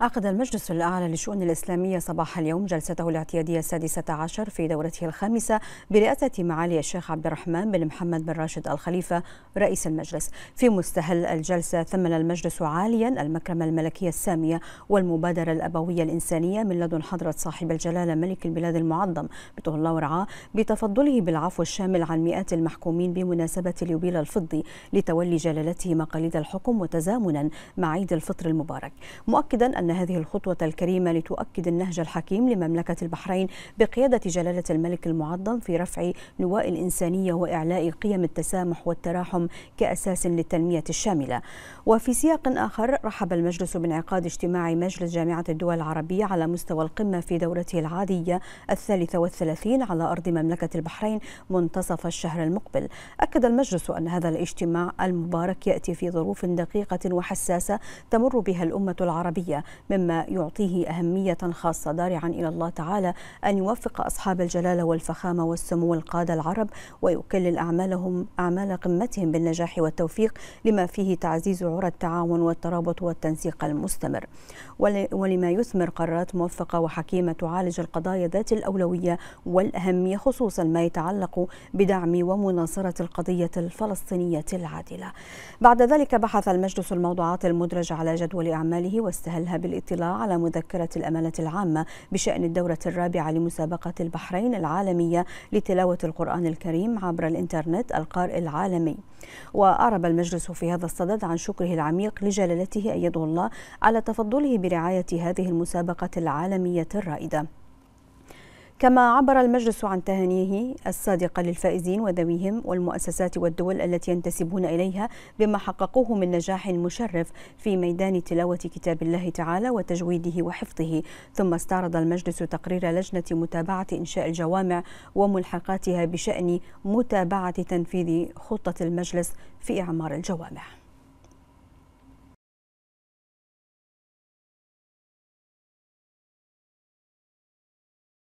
عقد المجلس الأعلى للشؤون الإسلامية صباح اليوم جلسته الاعتيادية السادسة عشر في دورته الخامسة برئاسة معالي الشيخ عبد الرحمن بن محمد بن راشد الخليفة رئيس المجلس في مستهل الجلسة ثمن المجلس عاليا المكرمة الملكية السامية والمبادرة الأبوية الإنسانية من لدن حضرة صاحب الجلالة ملك البلاد المعظم بطول الله ورعاه بتفضله بالعفو الشامل عن مئات المحكومين بمناسبة اليوبيل الفضي لتولي جلالته مقاليد الحكم وتزامنا مع عيد الفطر المبارك مؤكدا أن هذه الخطوة الكريمة لتؤكد النهج الحكيم لمملكة البحرين بقيادة جلالة الملك المعظم في رفع لواء الإنسانية وإعلاء قيم التسامح والتراحم كأساس للتنمية الشاملة وفي سياق آخر رحب المجلس بانعقاد اجتماع مجلس جامعة الدول العربية على مستوى القمة في دورته العادية الثالثة والثلاثين على أرض مملكة البحرين منتصف الشهر المقبل أكد المجلس أن هذا الاجتماع المبارك يأتي في ظروف دقيقة وحساسة تمر بها الأمة العربية مما يعطيه أهمية خاصة دارعا إلى الله تعالى أن يوفق أصحاب الجلالة والفخامة والسمو القادة العرب ويكلل أعمالهم أعمال قمتهم بالنجاح والتوفيق لما فيه تعزيز عرى التعاون والترابط والتنسيق المستمر ولما يثمر قرارات موفقة وحكيمة تعالج القضايا ذات الأولوية والأهمية خصوصا ما يتعلق بدعم ومناصرة القضية الفلسطينية العادلة بعد ذلك بحث المجلس الموضوعات المدرجة على جدول أعماله واستهلها بال الاطلاع على مذكرة الأمانة العامة بشأن الدورة الرابعة لمسابقة البحرين العالمية لتلاوة القرآن الكريم عبر الإنترنت القارئ العالمي وأعرب المجلس في هذا الصدد عن شكره العميق لجلالته أيده الله على تفضله برعاية هذه المسابقة العالمية الرائدة كما عبر المجلس عن تهانيه الصادقة للفائزين وذويهم والمؤسسات والدول التي ينتسبون إليها بما حققوه من نجاح مشرف في ميدان تلاوة كتاب الله تعالى وتجويده وحفظه ثم استعرض المجلس تقرير لجنة متابعة إنشاء الجوامع وملحقاتها بشأن متابعة تنفيذ خطة المجلس في إعمار الجوامع